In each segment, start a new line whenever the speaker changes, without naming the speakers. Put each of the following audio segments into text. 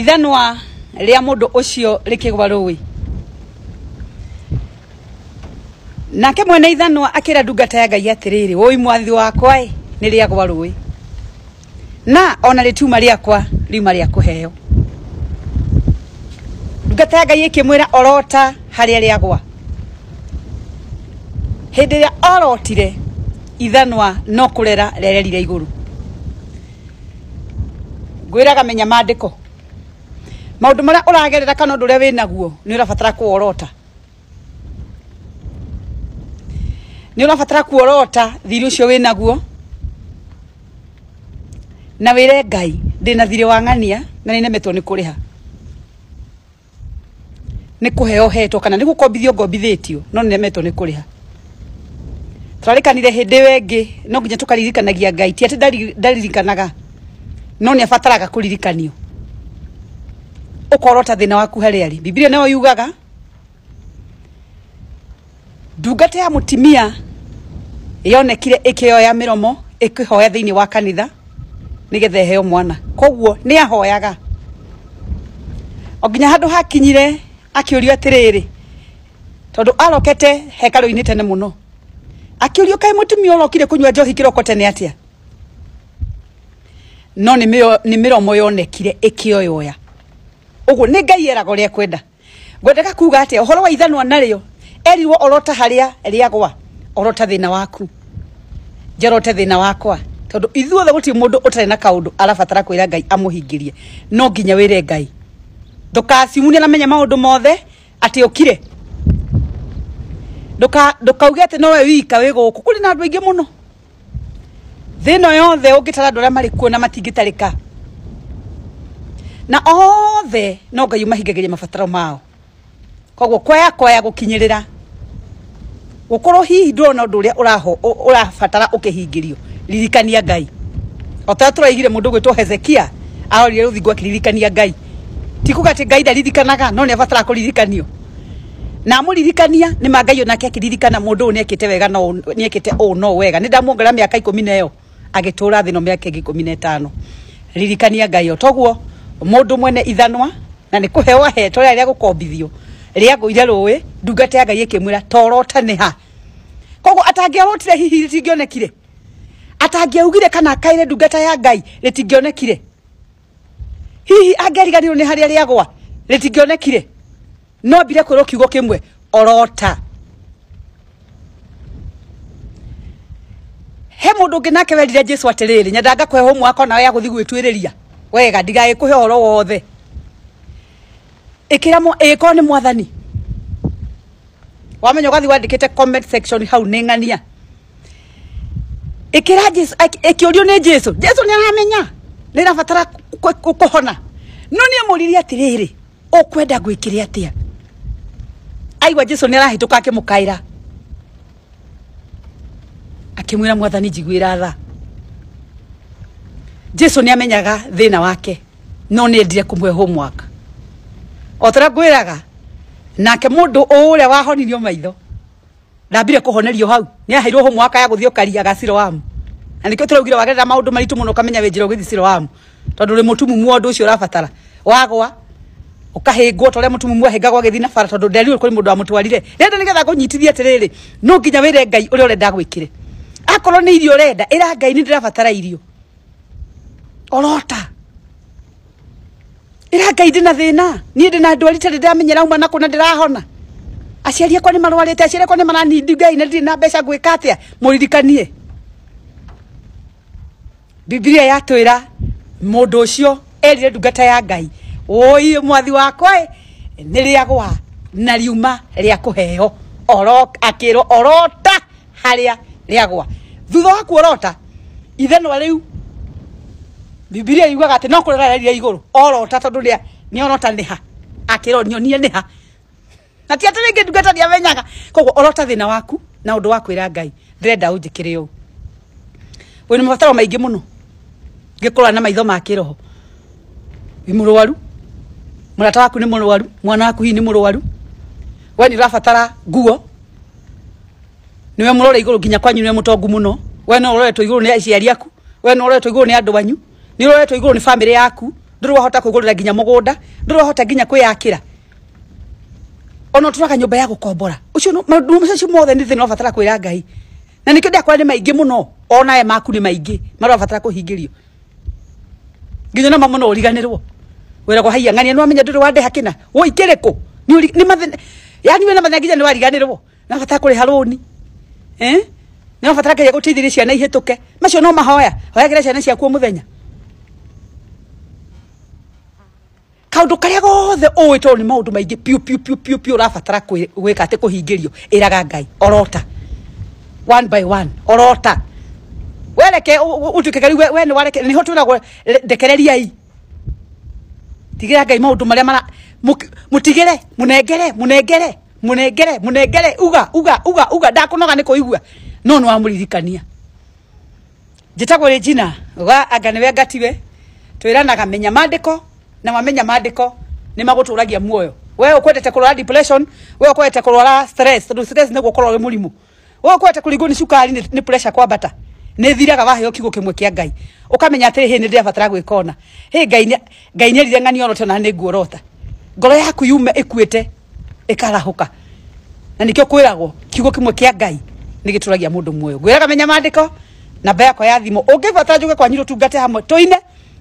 ithanwa rĩa mũndũ ũcio rĩkĩgwa rũĩ nake mwene ithanwa akĩra ndungata ya ngai atĩrĩrĩ wũi mwathi wakwa ĩ nĩ rĩagwa rũĩ na ona rĩtuma rĩakwa riuma rĩa kũheo ndungata ya ngai ĩkĩmwĩra orota harĩa rĩagwa hĩndĩ ĩrĩa orotire ithanwa no kũrera rĩarerire igũrũ ngwĩraga menya maandĩko maundu maria uragerera kana undu uria winaguo ni urabatara kuorota ni urabatara kuorota thiri ucio winaguo na wire ngai ndina thiri wa ng'ania na ninemetwo ni kuriha ni kuheo hetwo kana ni gukombithio ngombithitio no ninemetwo ni kuriha turarikanire hindi iyo ingi no nginya tukaririkanagia ngai ti ati ndaririkanaga no ni abataraga kuririkania ukorota thina waku harä ari bibilia nayo yugaga ndungata ya mutimia yonekire ikioya miromo ikihoya thini wa kanitha nigetha heo mwana koguo ni ahoyaga oginya handu hakinyire akiurio atiriri tondu alokete hekalo inite ne muno akiurio kai mutumia urokire kunywa njohi kiroko tene atia no ni miromo yonekire ikioyoya uguo ni ngai eraga ria kwenda ngwendeka kuga atia uhoro wa ithanwa nario erirwo orota haria riagwa orota thina waku njerote thina wakwa tondu ithuothe guti mundu utari na kaundu arabatara kwira ngai amuhingirie no nginya wire ngai ndukacimune namenya maundu mothe ati ukire nduka ndukauge ati nowe wika wi guku kuri na andu aingi muno thina yothe ungitara andu aria mari kuo na matingitarika na othe no ngai mahingagiria mabataro mao koguo kwaya kwaya gukinyirira gukorwo hihi ndurona undu uria uraho urabatara ukihingirio ririkania ngai ota turaigire mundu gwitwo hezekia arorire ruthingo akiririkania ngai tikuga ti ngai ndaririkanaga no ni abatara kuririkanio na amuririkania ni mangai onake akiririkana mundu uyu ekite wega no ni ekite uu no wega ni ndamuongera miaka ikumi na iyo agitura thino miaka ingi ikumi na itano ririkania ngai o mundu mwene ithanwa na ni kuhewa heo ahetwo rä a rä a gå kombithio ire rå ä ya ngai ä torota mwä ra torotane ha koguo atangä arotire hihi rä tingäonekire atangä augire kana akaire ndungata ya gai rä tingäonekire hihi angäariganirwo nä harä a rä agwa rä tingäonekire no mbire kwä rwo kiugo kä orota he må ginake å ngä jesu atelele nyadaga kwe homu kweho mwako nawe agå thiä gwä wega ndigaä kå he horo wothe ikira mo korwo nä mwathani wamenya ugathi wandikite comment section hau nä ng'ania kä å rio nä jesu jesu nä aramenya ni rabatara kuhona no kwenda ngwä kä ukwenda atä a aigua jesu ra akä mwä ra mwathani njiguira ratha jesu ni amenyaga thina wake no ni ndire kumwe mwe homework o tå nake må ndå wahonirio maitho ndambire kå hau ni aheirwo homework ya guthio thiä å karia na nä kä o tå raugire wagerera maå ndå maritå kamenya wejiro njä ra å gä thiä ciroamu tondå rä må tumumu wagwa ukahingwo tore mutumu mutumumu hegagwa agithii na bara tondu nderiwe kuri mundu amutwarire renda nigetha kunyitithia atiriri no nginya wire ngai uria urenda gwikire akoro ni irio urenda ira ngai ni ndirabatara irio orota ira ngai ndina thina nie ndina ndwari tari ndiramenyera uma naku na ndirahona aciari akwa ni marwarite aciari akwa ni maranindi ngai na ndirĩ na mbeca ngwĩka atĩa mũririkanie bibilia yatwĩra mũndũ ũcio erire ndungata ya ngai ũi mwathi wakwa nĩ rĩagwa na riuma rĩa kũheo akĩrwo orota harĩa rĩagwa thutha wa kuorota ithanwa rĩu bibilia yugaga atä no kå rä rarä igå rå orota tondå rä a nä orota nä ha akä ronio nie nä ha na ti atä rä ngä ndungata nä amenyaga koguo orota thä na waku na å ndå wa kwä ra ngai ndä renda å njä kä re å wä na mabataro maingä må no ngä kå rora na maitho ma kä roho wä må rwaru må rata waku nä må rwaru mwana waku hihi nä må rwaru we nä å rabatara nguo nä we må rore igå rå nginya kwanyu nä we må tongu må no we no å roretwo igå rå nä aciari aku we no å roretwo igå rå nä andå anyu nä å roretwo igå rå nä bamä rä yaku ndå rä wahota kwä gå rä ra nginya må gå nda ndå rä wahota nginya kwä yakä ra ona å tåraga nyå mba ya gå kombora ũcio mothe nä thä nä wabatara kwä ra ngai na nä kä o ndakora nä maingä må no onae maku nä maingä marä wabatara kå hingä rio nginya na mamå no å riganä rwo wä ragwo haia ng'ania nä wamenya ndå rä wandeha kä na wå ikä rä kå yani wä na mathä nginya nä wariganä rwo nä wabatara kå rä ha rå ni nä wabatara geria gå teithä rä ciana ihä tå ke macio no mahoya hoyagä ra ciana ciaku o må thenya kaundu karia gothe uwi to ni maundu maingi piu piu piu piu piu urabatara gwika ati kuhingirio iraga ngai orota one by one orota wereke utuike kari we ni wareke niho twiragwo ndekereriai tigira ngai maundu maria mara mutigire munengere munengere munengere munengere uga uga uga uga ndakunoga ni kuigua no ni wamuririkania njitagwo rä njina ga anga nä we ngatiwe twä menya mandä na wamenya madiko ni maguturagia muoyo we ukwendete kurora depression we ukwendete kurora stress tondu stress ni gukorwo wi murimu we ukwendete kurigwo ni cukari ni pressure kwambata ni thiraga waheo kiugo kimwe kia ngai ukamenya atiri hi ni ndirabatara gwikona hi ngai ngai nierire ng'ani orote na ni nguorota ngoro yaku yume ikuite ikarahuka na nikio kwiragwo kiugo kimwe kia ngai ni gituragia mundu muoyo ngwiraga menya mandiko namba yakwa ya thimu ungibatara njuge kwanyu tungate hamwe tuine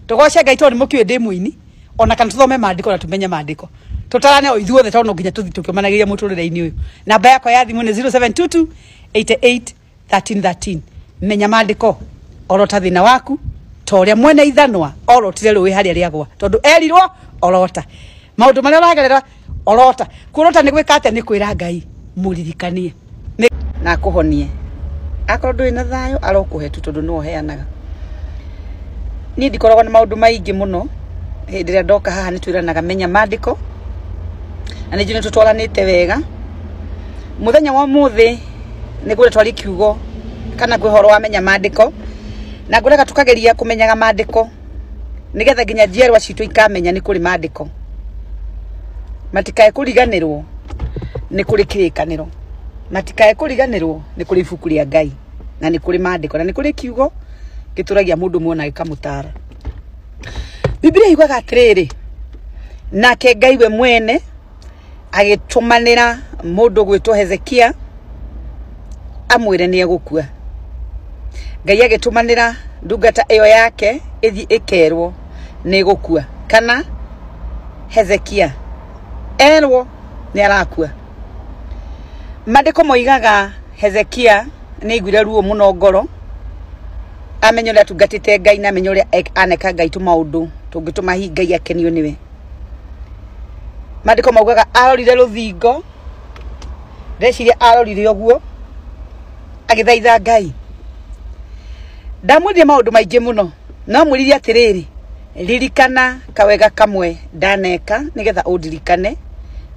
tugoce ngai tondu ni mukiwe ndi ini ona kana tuthome maandiko na tumenye maandiko tutarane o ithuothe tondå no nginya tuthi thiä tå kä omanageria må tå namba yako ya thimu ni 0722 88 1313 menya maandiko orota thina waku ta å rä mwene ithanwa orotire ruwi ä harä a agwa tondå erirwo orota maå ndå marä ragerera orota kurota ni gwä ka atä nä ngai muririkanie na kuhonie honie akorwo ndå na thayå arokå he no heanaga ni ndikoragwo na maå maingi muno hindi ria ndoka haha nitwiranaga menya mandiko na ninjui nitutwaranite wega muthenya wa muthi niguo twari kiugo kana kwä horo menya madiko na ngå rega tå kageria kå menyaga mandiko nä getha nginya njiarwa citå ikamenya nä kå rä mandiko matikae kå riganä rwo nä kå rä kä matikae kå riganä rwo nä kå rä ibuku rä ngai na nä kå rä na nä kå kiugo gä tå ragia muona gä kamå bibiria yugaga atiriri nake Ngai we mwene agitumanira mundu gwitwo Hezekia amwire ni egukua Ngai agitumanira ndungata iyo yake ithi ikerwo ni egukua kana Hezekia erwo ni arakua Mandiko moigaga Hezekia nä aiguire ruo må no ngoro amenye ũrĩa atungatĩte ngai na amenye ũrĩa aneka ngai tũ maũndũ tũngĩtũma hi ngai akenio nĩwe mandĩko maugaga arorire rũthingo ndeciria arorire ũguo agĩthaitha ngai ndamwendire maũndũ maingĩ mũno no mwĩrire atĩrĩrĩ ririkana kawega kamwe ndaneka nĩgetha ũndirikane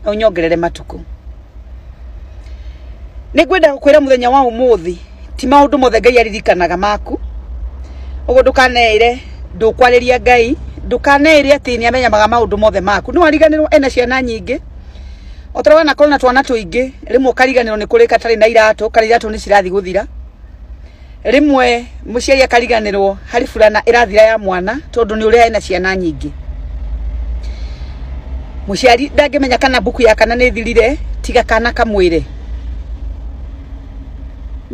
na ũnyongerere matukũ nĩngwenda gũkwĩra mũthenya wa ũmũthĩ ti maũndũ mothe ngai aririkanaga maku uguo ndukaneire ndukwariria ngai ndukaneire ati ni amenyamaga maundu mothe maku ni wariganirwo ena ciana nyingi otoro wana korwo na twana tuingi rimwe ukariganirwo ni kurika tari na iratu kana iratu ni cirathi guthira rimwe muciari akariganirwo hari fulana irathira ya mwana tondu ni uria ena ciana nyingi muciari ndangimenya kana mbuku ya kana ni thirire tiga kana kamwire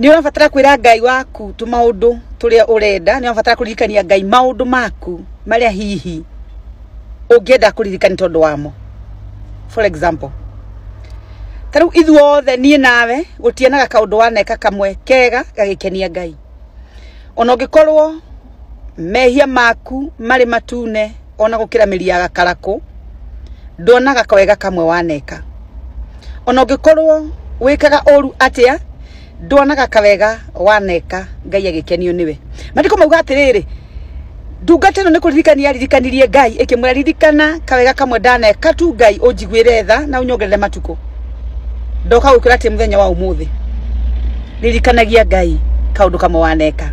ni å rabatara kwä ra ngai waku tå maå ndå tå rä a å renda nä rabatara kå ririkania ngai maå ndå maku marä a hihi å ngä enda kå ririkani tondå wamo for example ta rä u ithuothe niä nawe gå tianaga kaå ndå waneka kamwe kega gagä kenia ngai ona å ngä korwo mehia maku marä matune ona gå kä ra mä ri ya gakarakå ndonaga kawega kamwe waneka ona å ngä korwo wä kaga å ru atä a ndonaga kawega waneka ngai agikenio niwe madiko mauga atiriri ndungata ĩno nĩ kũririkania yaririkanirie ngai ĩkĩmwĩra ririkana kawega kamwe ndaneka tu ngai ũnjiguĩre tha na ũnyongerere matukũ ndoka gũkĩra atĩ mũthenya wa ũmũthĩ ririkanagia ngai kaũndũ kamwe waneka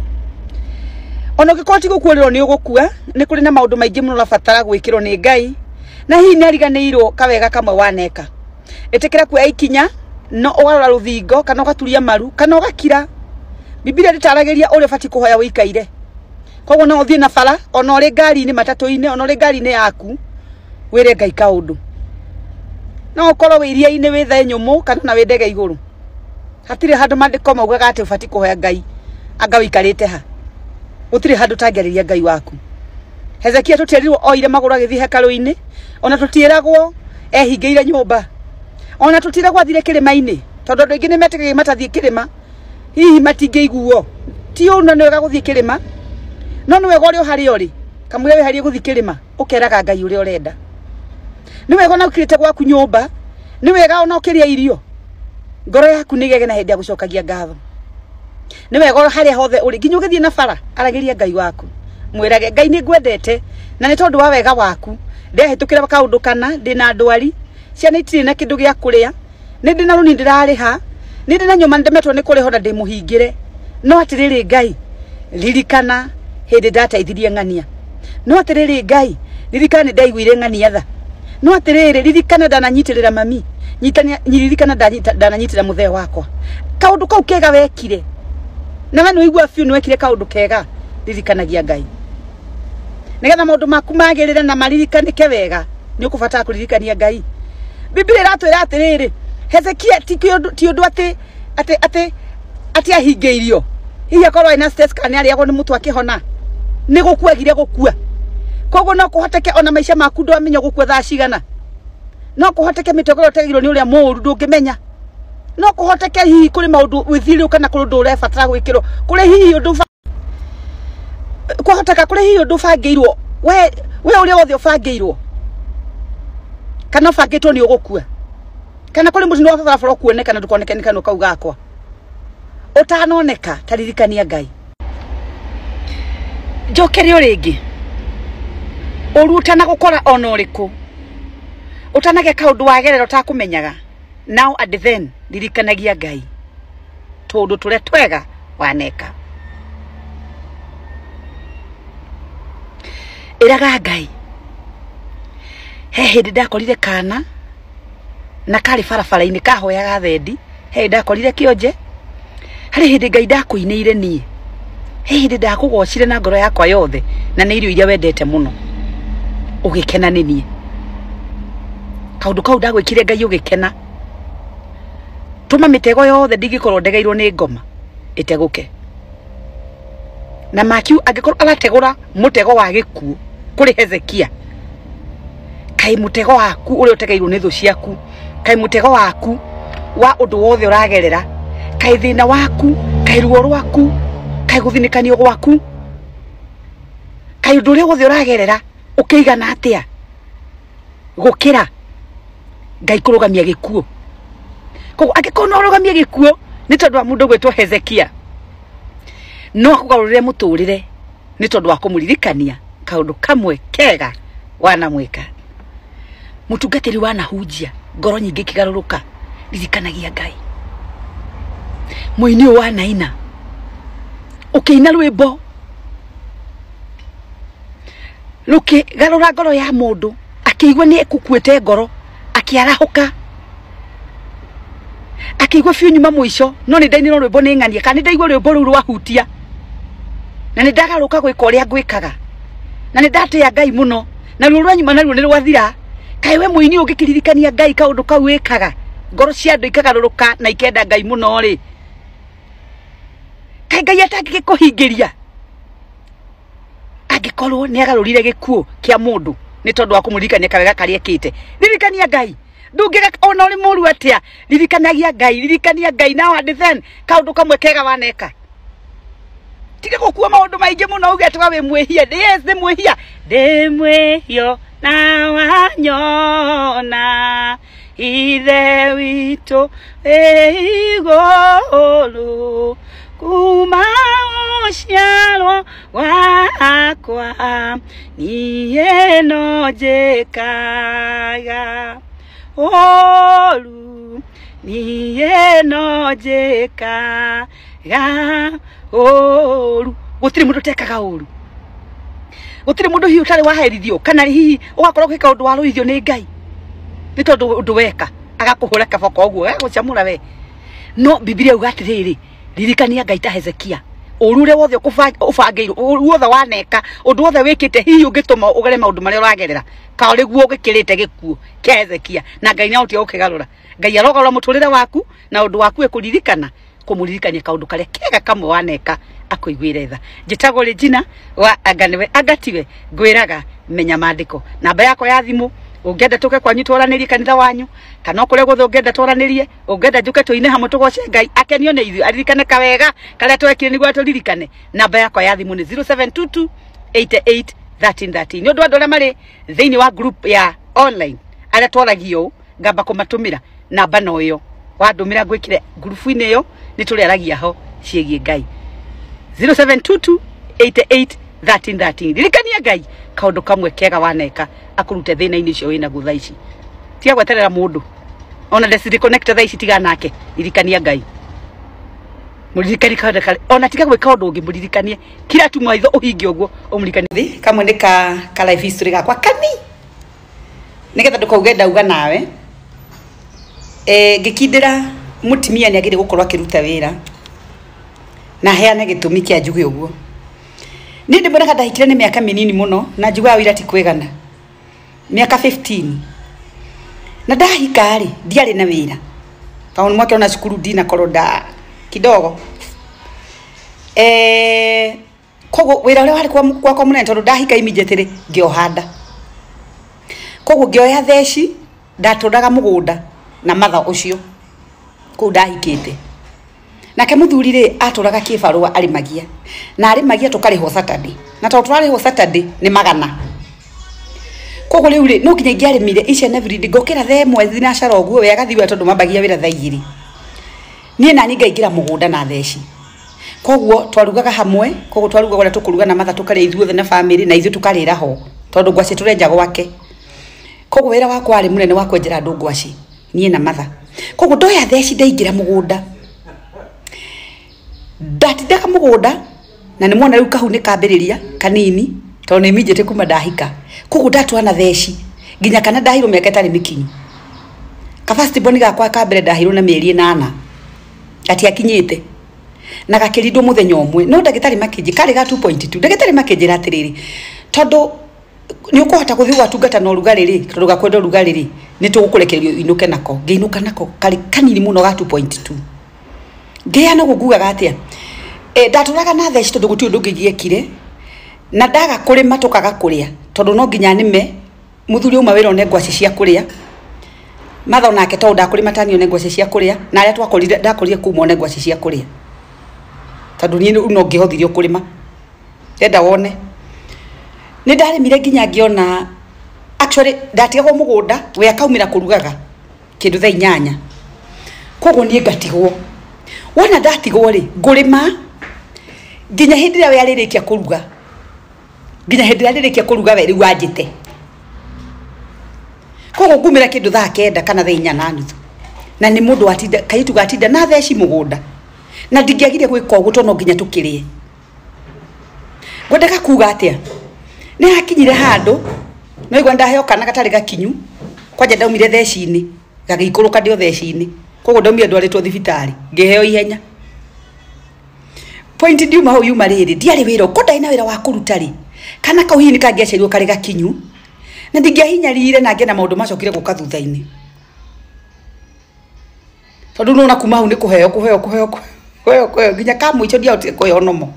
ona ũngĩkorwo ti gũkuĩrĩrwo nĩ ũgũkua nĩ kũrĩ na maũndũ maingĩ mũno ũrabatara gwĩkĩrwo nĩ ngai na hihi ni ariganĩirwo kawega kamwe waneka ĩtĩkĩra kuoya ikinya no ogarora ruthingo kana ũgaturia maru kana ũgakira bibilia ndĩtaragĩria ũrĩa ũbatiĩ kuhoya wikaire koguo no uthie na bara ona uri ngari ni matatũ-inĩ ona uri ngari ni yaku wire ngai kaundu no ũkorwo wiria iria-inĩ wĩ the kana na wĩ iguru hatire handu mandiko mandĩko maugaga atĩ ũbatiĩ kũhoya ngai anga wikarite ha utire handu ũtangĩarĩria ngai waku hezekia tũtiarirwo oire magura agĩthiĩ hekaru inĩ ona tutieragwo ehingĩire nyumba ona tutira gwathire kirima-ini tondu andu aingi nimetikagia matathie kirima hihi matingĩiguo ti ũru na nĩ wega gũthiĩ kĩrĩma no nĩ wega ũrĩa ũharĩ ũrĩ kamũira wĩharie gũthiĩ kĩrĩma ũkeraga ngai ũrĩa ũrenda nĩ wega ona ũkirĩte gwaku nyũmba nĩ wega ona ũkĩrĩa irio ngoro yaku nĩ gege na hĩndĩ ya gũcokagia ngatho nĩ wega harĩa hothe ũrĩ nginya ũgĩthiĩ na bara aragĩria ngai waku mwĩrage ngai nĩ ngwendete na nĩ tondũ wa wega waku ndehĩtũkĩra kaũndũ kana ndĩ na ndwari ciana itirĩ na kĩndũ gĩa kũrĩa nĩ ndĩ na rũni ndĩrarĩha nĩ ndĩ na nyũma nĩndemetwo nĩ kũrĩho na ndĩ mũhingĩre no atĩrĩrĩ ngai ririkana hĩndĩ ndateithirie ng'ania no atĩrĩrĩ ngai ririkana nĩ ndaiguire ng'ania tha no atĩrĩrĩ ririkana ndananyitĩrĩra mami nyitania ririkana ndananyitĩrĩra mũthee wakwa kaũndũ kau kega wekire na we nĩ waigua biũ nĩ wekire kaũndũ kega ririkanagia ngai nĩgetha maũndũ maku magĩrĩre na maririkanĩke wega nĩ ũkũbatara kũririkania ngai Biblia iratwira atiriri Hezekia ti undu ati ati ati ati ahingeirio hihi akorwo ina stress kana nä arĩagwo nä må tw akĩhona nä gå kua egire gå kua koguo no kå hoteke ona maisha maku ndå amenya gå kua thaa cigana no kå hoteke mä tego ä yo tegirwo nä å rä a må ru ndå ngä menya no kå hoteke hihi kå rä maå ndå wä thirä kana kå rä ndå å rebatara gwä hihi å ndå kwahoteka hihi å ndå å we å rä a wothe å kana ũbangĩtwo ni ũgũkua kana kũrĩ mũtino wa barabara kuoneka na ndũkoneke ni kana kau gakwa utanoneka taririkania ngai njokere o rä ngä å ru ũtana gå kora ona å rä kå ndå wagerera å takå menyaga nao advent ririkanagia ngai tondu ndå tå twega waneka ä raga ngai he hindi ndakorire kana na kari barabara-inä kahoyaga thendi he hindi ndakorire kionje harä hä ndä ngai ndakåinäire niä he hä ndä ndakå gocire na ngoro yakwa yothe na nä irio iria wendete må no å gä kena kau ndagwä kire ngai å kena tego yothe ndingä korwo ndegeirwo nä ngoma ä tegå ke na makiu angä korwo arategå ra må tego wa gä kuå hezekia kai må waku å rä a å tegeirwo nä ciaku kaä må waku wa å ndå wothe å ragerera kaä thä na waku kaä ruo rwaku kai gå thinä gwaku kai å ndå å rä a wothe å ragerera å gukira igana atä a ngai kå rå koguo no nä tondå wa må ndå hezekia no akugarurire muturire rä re må tå rä re nä tondå wa kå må ririkania kaå ndå kamwe kega wanamwä ka mutungatiri wa nahunjia ngoro nyingä kä garå rå ka ririkanagia ngai mwini wa naina ukiina rwimbo garura ngoro ya mundu akiigua ni ekukuite ngoro akiarahuka akiigua fiu nyuma muisho no ni ndainirwo rwimbo ni ng'ania kana ni ndaigua rwimbo ruru rwahutia na ni ndagaruka gwika uria ngwikaga na ni ndatia ngai muno na ruru nyuma na naruo ni rwathira kai we må ini å ngä kä ririkania ngai kaå ndå kau wä kaga ngoro cia andå ikagarå ka na ikenda ngai må no rä kaä ngai atangä gä ni hingä ria angä korwo nä agarå rire gä kuå kä a må ndå nä tondå wa kå må ririkania kawega karä ekä te ririkania ngai ndungiga ona uri muru atia ririkanagia ngai ririkania ngai now and then kaundu kamwe kega waneka tiga gukua maundu maingi muno uge atwa we mwihia yes ni mwihia ndä mwihio na wanyona ithe witå ä igå kuma å ciarwo gwakwa niä no njä kaga å niä no njä kaga å ru gå tirä må ndå tekaga å ru gutire mundu hiu tari waherithio kana hihi ugakorwo gwika undu waruithio ni ngai ni tondu undu weka agakuhure kaboko eh gucamura we no bibilia uga atiriri ririkania ngai ta hezekia urure wothe ubangeirwo wothe waneka undu wothe wikite hihi ungituma ugere maundu maria uragerera ka riguo ugikirite gikuo kia hezekia na ngai nao tia ukigarura ngai arogora muturire waku na undu waku ikuririkana kumuririkania kaundu karia kega kamwe waneka akwiguire tha njitagwo jina wa anganiwe angatiwe ngwiraga menya mandiko namba yako ya thimu ungenda tuke kwanyu twaranirie kanitha wanyu kana okore guthe ungenda twaranirie ungenda njuke tuine hamwe tugoce ngai akenio nä ithuä aririkane kawega karä twekire nä guo tå namba yako ya thimu ni 0722 88 1313 nä å ndå andå arä marä wa group ya online arä a twaragio ngamba kå matå namba no ä yo wandå group ra ngwä kä re ngurubu-inä ä yo nä tå ho ciägiä ngai 072288813 ririkania ngai kaundu kamwe kega waneka akurute thina-inĩ ũcio wĩ naguo thaa ici tiga gweterera mũndũ ona ndecirĩkonekta thaa ici tiga nake ririkania ngai mũririkanie ona tiga gwĩka ũndũ ũngĩ mũririkanie kira tu maitho ũhinge ũguo ũmũririkanie kamwe nĩ ka ka life history gakwa kani nĩgetha ndũkauge ndauga nawe eh, ngĩkindĩra mũtumia nĩ agĩrĩire gũkorwo kiruta wĩra na heane gĩtũmi kĩa njuge ũguo niĩ ndĩmwĩraga ndahikire nĩ mĩaka mĩnini mũno na njugaga wĩra ti kwĩgana mĩaka 15 na ndahika rĩ ndiarĩ na wĩra tondũ mwake ona cukuru ndinakorwo nda kidogo eh, koguo wĩra ũrĩa warĩ gwakwa mũnene tondå ndahika rä ngä ohanda koguo ngĩoya theci gå nda na matha ũcio ndahikä te nake muthuri rä atåraga kä barå arä magia na arä magia tå karä ho satadi na tondå twarä ho satadi nä magana koguo rä u no nginya ingä arä mire icenebirindi ngokä ra the mwezi na å guo we tondå mambagia wä ra tha rä niä nani ngaingä ra må gå nda na theci koguo twarugaga hamwe koguo twarugaga å rä a tå kå ruga na matha tå karä ithuothe na bamä rä na ithuä tå karä ra ho tondå ngwacä tå renja gwake koguo wä ra wakwa arä må nene wa andå ngwacä niä na matha koguo ndoya theci ndaingä ra må gå nda ndatinde kamugunda na nimwona riu kahu ni kambiriria kanini to kuma ndahika koguo ndatwana theci nginya kana ndahirwo miaka itari mikinyu kapacity boni gakwa ka mbere ndahirwo na mieri inana gatiakinyite na gakirindwo muthenya umwe no ndagitari makinji kari ga 2.2 ndagitari makinjira atiriri tondu nä å kå hota gå thiä gwatungata na å rugarä rä tondå gakwenda å rugarä rä nä tå gå kå rekerio inå ke nako ngä inå ka nako kanini må no ga ngiana gukugaga atia e ndaturaga na theci tondu gutiu ndu ngigiekire na ndaga kurima tukaga kuria tondu no nginya nime muthuri uma wira one ngwaci cia kuria matho nake tondu ndakurima matani one ngwaci cia kuria na aria twakorire ndakorire kuma one ngwaci cia kuria tondu nie no ngihothirio kurima enda wone nä ndarä mire nginya ngäona ndatigagwo må gå nda we akaumä ra kå rugaga kä ndå thaa inyanya koguo niä ngatigwo wona ndatigwo rä ngårä nginya hä ndä ä rä a we arä rä kia kå ruga nginya hä ndä ä rä a rä rä kia kå ruga we rä u anjä te koguo ngumä ra kä ndå thaa kenda kana thaa inya na nuthu na nä må ndå atinda kaitu gatinda na theci må gå nda na ndingäagire gwä ka å guo to no nginya tå kä rä e ngwendaga kuga atä a nä hakinyire handå no igua ndaheo kana gatarä gakinyu kwanja ndaumire theci-inä gagä ikå rå ka ndä o theci-inä koguo ndaumire ndwaritwo thibitarĩ ngĩheo ihenya point ndiuma hau yuma rĩrĩ ndiarĩ wĩra ũko ndarĩ na wĩra wa kũruta rĩ kana kau hihi nĩ kangĩacerirwo karĩ gakinyu na ndingĩahinyarire na ngĩona maũndũ macokire gũka thutha-inĩ tondũ nona kuma hau nĩ kuheo kuheo kuheo kuheo kũheo nginya ka mũico ndiahotire kuheo nomo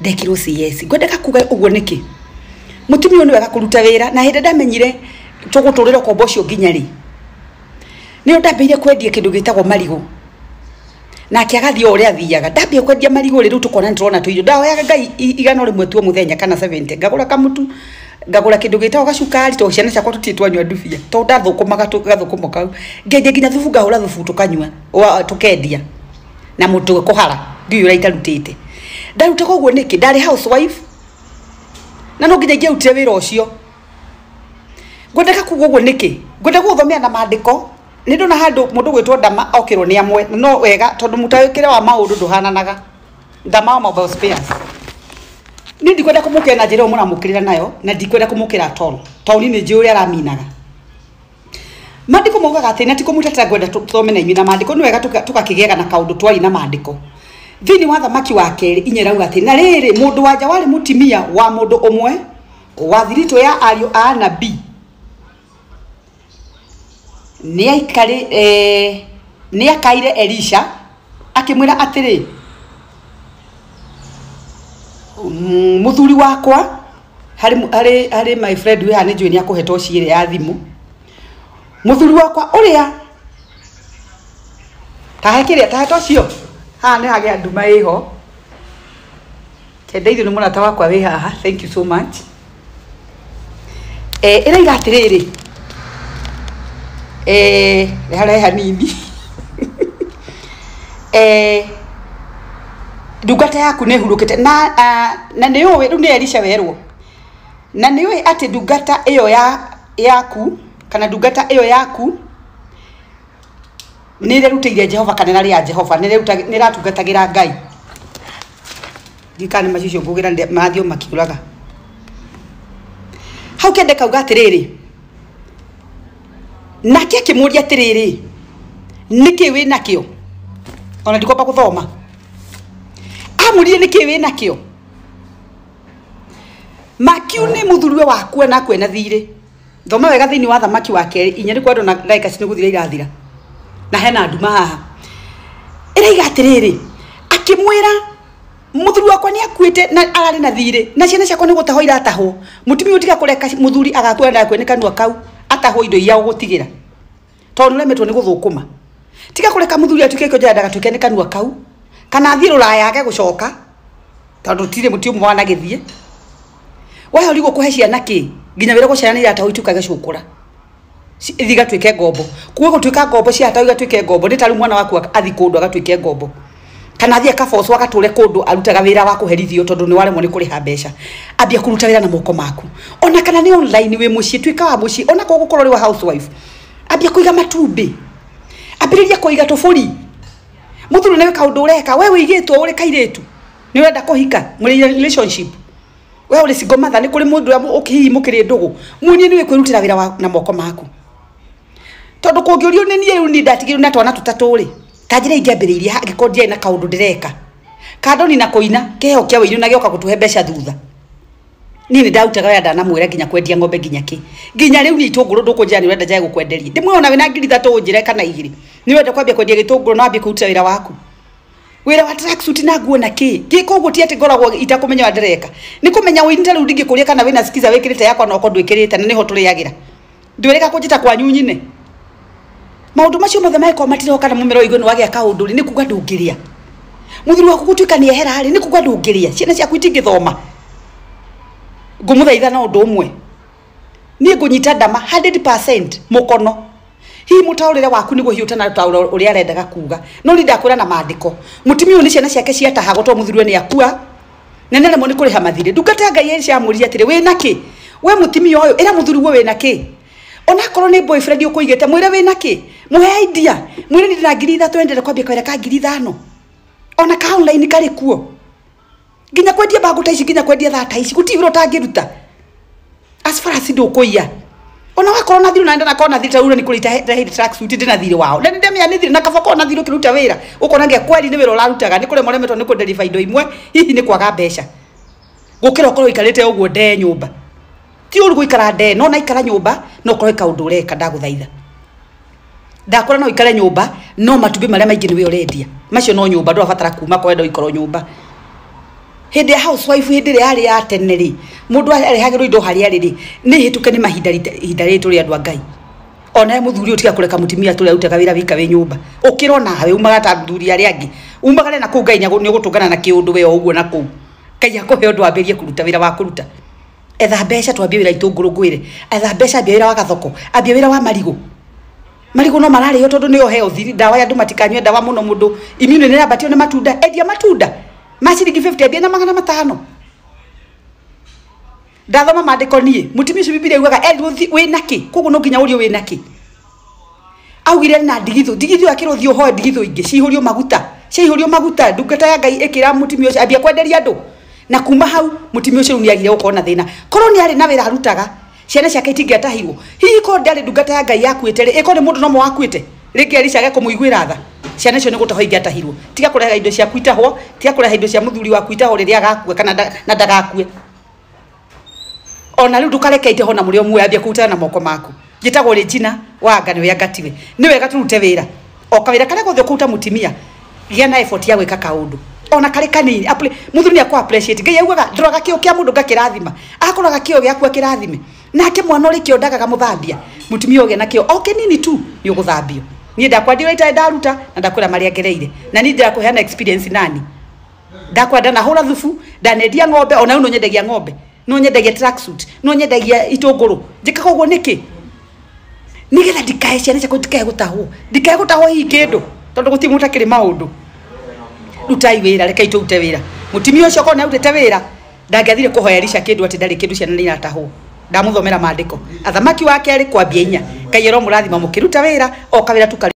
ndekirwo cs ngwendeka kuga ũguo nĩkĩ mũtumia ũyũ nĩ wega kũruta wĩra na hĩndĩ ndamenyire tũgũtũrĩra ũkombo ũcio nginya rĩ nä å ndambeire kwendia kä ndå gä tagwo marigå nake agathia å rä a athiaga ndambia kwendia marigå rä rä u tå kona nä tårona tå irio ndaoyaga ngai igana rä mwe tuo kana ngagå ra kamutu ngagå ra kä ndå gä tagwo gacukari tondå ciana ciakwa tå tiä twanyua ndubia tondå ndathå kåmaga gathå kå mo kau ngendia nginya thubu ngahå ra thubu tå na må tå kå hara ndiå å ra itarutä te ndaruta koguo nä kä housewife na no nginya ingä arutire wä ra å cio ngwendeka kuga å guo nä kä na mandä nä ndona handå må ndå gwä two ndama okä rwo nä amwe no wega tondå må kä re wa maå ndå ndå hananaga ndama wa mobile spares nä ndikwenda kå må kä ra na njä ra å må ramå kä rä ra nayo na ndikwenda kå må kä ra tol toni nä njä å rä a araminaga mandiko maugaga atä na tikå må itatira ngwenda thome na inyuä na mandä nä wega tå gakä gä ega na kaå ndå twari na mandä ko thĩinĩ wa thamaki wa kerĩ inya rauga atĩ na rĩrĩ mũndũ wanja warĩ mũtimia wa mũndũ ũmwe wa thiritũ ya ariũ a nabii nä aikari eh, nä akaire elisha akimwira atiri muthuri wakwa harä harä harä my friend wä haha nä njå ä nä ya thimå må thuri wakwa å rä a tahe kä rä a taheta å cio haha nä hagä a nduma ä ho kendeithio nä må rata wakwa wä haha thank you so much ä e, ä atä rä rä eh hanini eh ndungata yaku nä hurå na uh, na nä yå rä u nä elisha werwo na nä ä atä ndungata ä yo ya, yaku kana ndungata ä yo yaku nä rerutä ire jehova ä rarä a jehova nä ratungatagä ra ngai ndikana nä macio cio ngå gä ra mathiå makiuraga hau kende kauga atä rä rä nake akĩmũria atirĩrĩ nĩkĩ wĩ nakĩo ona ndikopa gũthoma amũrire nĩkĩ wĩ nakĩo makiu nĩ mũthuriwe wakua na akwena thiirĩ thoma wega thĩinĩ wa thamaki wa kerĩ inya nĩ kwendwo na ndagĩka cinĩ gũthira irathira na hena nduma haha ĩraiga atĩrĩrĩ akĩmwĩra mũthuri wakwa nĩ akuĩte na ararĩ na thiirĩ na ciana ciakwa nĩ gũtahwo iratahwo mũtumia ũtiga kũreka mũthuri agakuoya na kwene kanua kau ho indo iria gutigira tondu nĩũremetwo ni guthukuma tika kureka muthuri atuĩke kyo jada gatuke ni kanua kau kana thiĩ rũraya age gũcoka tondũ tirĩ mũtĩ ũmwe wanagĩthiĩ weorigwo kũhe ciana kĩ nginya wĩra gũciana nĩ iratahwo ituĩkage cũkũra ithiĩ tuike ngombo kuwe gutuika ngombo ciatahwo igatuĩke ngombo nĩ ta rĩu mwana waku athikundu gatuike ngombo kana thie kaboco agatũre kũndũ arutaga wĩra wa kũherithio tondũ nĩ waremwo nĩ kũrĩha mbeca ambia kũruta wĩra na moko maku ona kana nĩ online wĩ mũciĩ tuĩka wa mũciĩ ona kwa gũkorwo rĩ wa housewife ambia kũiga matumbĩ ambĩrĩria kũiga tũbũri mũthuri nĩwe kaũndũ reka we wĩigĩtwo ũrĩ kairĩtu nĩ ũrenda kũhika mũrĩ relationship we ũrĩ single mother nĩ kũrĩ mũndũ ũrĩa hihi mũkĩrĩ ndũgũ munie nĩwe kwĩrutĩra wĩra na moko maku tondũ kũngĩũrio nĩ niĩ rĩu nĩ ndatigirwo na twana tũtatũ rĩ kanjira ingĩambĩrĩirie angĩkorwo ndiarĩ na kaũndũ ndĩreka kandoni na kũina kĩheo kĩa wĩiru na gĩoka gũtũhe mbeca thutha niĩ nĩ ndarutaga wĩra ndanamwĩra nginya kwendia ng'ombe nginya kĩ nginya rĩu nĩ itũngũrũ ndũkũnjĩra nĩ ũrenda njae gũkwenderia ndĩmwona nawe na ngiri ithatũ njĩre kana igĩrĩ nĩ wenda kwambia kwendia gĩtũngũrũ na wambie kũruta wira waku wira wa tracksuit na nguona kĩ gĩko ũguo ti atĩ ngoragwo itakũmenya wa ni kumenya kũmenya wĩinita rĩu ndingĩkũria kana wĩna skiza wĩkĩrĩte yakwa noko ndwĩkĩrĩte na nĩho tũrĩagĩra ndwĩrĩga kũnjĩta kwa nyunyine maundu macio mothe mangä matirä kana må mera igå nä wagä aka å ndå rä nä kuga ndå ngä rä a må thiri waku gå tuä ka nä ehera rä nä kuga ndå ciana ciaku itingä thoma ngå må na å ndå å mwe nyita ndama må kono hihi må taå rä waku nä gå hiå tana taå å rä arendaga kuga no rä ndakwä na mandä mutimi må timia å nä ciana ciake ciatahagwo to må ni nä akua nenaremwo nä kå rä ha mathirä ndungata ngai ciamå ria atä rä wä na kä we mutimi timia å yå ä ra må na kä onakorwo nä boyfriend å kå igä te mwä re wä na kä mwhe india mwä re ndä na ngiri ithatå endere kwambia kawä ka ngiri ithano ona ka online karä kuo nginya kwendia mbangå ta ici nginya kwendia thaa ta ici gå tigä rwo tangä ruta asfarasi ndå kå ia ona wakorwo na thiri naenda nakorwo na thiri ta ura nikuri head track suit ndina thiri wao na ndemya ni thiri na kabako na thiri ukiruta wira ukonangia kweli ni wira urarutaga ni kuremwo remetwo ni kudeliva indo imwe hihi ni kwaga mbeca gukira ukorwo ikarite uguo ndee nyumba ti uru guikara ndee no na ikara nyumba no korwo ika undu ureka ndaguthaitha ndakora no ikare nyumba no matumbi maria maingi niwe urendia macio no nyumba ndurabatara kuma kwenda ikoro nyumba hindi ya housewife hindi ria ari ya tene ri mundu arehagirwo indo haria ari ri ni hituke ni mahinda ihinda ritu ria andu a ngai ona muthuri utiga kureka mutumia turia utaga wira wika wi nyumba ukira nawe umaga ta athuri aria angi umagare na kuu ngai ni ugutungana na kiundu we o uguo na kuu ngai akuhe undu wambirie kuruta wira wa kuruta etha mbeca twambie wira itunguru ngwire etha mbeca ambia wira wa gathoko ambia wira wa marigu marigu no mararä yo tondå nä heo thiri dawa ya andå matikanyue ndawa må no må ndå imunä nä rambatio nä matunda endia matunda ma ciringi ambia na magana matano ndathoma mandä ko niä må timä å cio bibiria augaga wä na kä koguo no nginya å rio wä na augire na ndigithå ndigithå akä rå thiä å hoe ndigithå ingä cihå maguta ciaihå rio maguta ndungata ya ngai ä mutimi ra må timä å cio ambia kwenderia andå na kuma hau mutimi ucio ni agire gukona thina koro ni ari na wira arutaga ciana ciake itingiatahirwo hihi ko ndari ndungata ya ngai yakuite ri iko ni mundu no mwakuite ringi ari ciage kumuiguira tha ciana cio ni gutaho tahwo ingäatahirwo tiga kurega indo ciaku itaho tiga kurega indo cia muthuri waku itaho rä agakue kana na ndagakue ona rä ndukareke ndå kareke na muri omwe o kuuta na moko maku njä ri jina wa wanga nä we ni wega turute wira okawira kare o kuuta mutimia karä a gothe å ya gwä ka ona kare kanini apple muthu ni akwa appreciate ngai augaga ndoraga kio kia mundu ngakirathima akoroga kio giaku akirathime nake mwana uri kio ndagaga muthambia mutumia uge nakio oke nini tu ni uguthambio ni ndakwa ndä ita ndaruta na ndakwä ra marä a ngereire na ni ndakå heana experience nani ndakwa ndanahå ra thubu ndanendia ng'ombe ona uno no ng'ombe no track suit no nyendagia itångårå njäkaga å niki nä kä nä getha ndikae ciana ciakå ndikae gå tahwo ndikae gå tahwo hihi kä ndå rutai wira ito ute wira mutimia ucio kona te wira ndangiathire kuhoerisha kindu ati ndari kindu ciana ni iratahwo ndamuthomera maandiko athamaki wake keri kwambia inya ngai ero murathima mukiruta wira o kawira tuka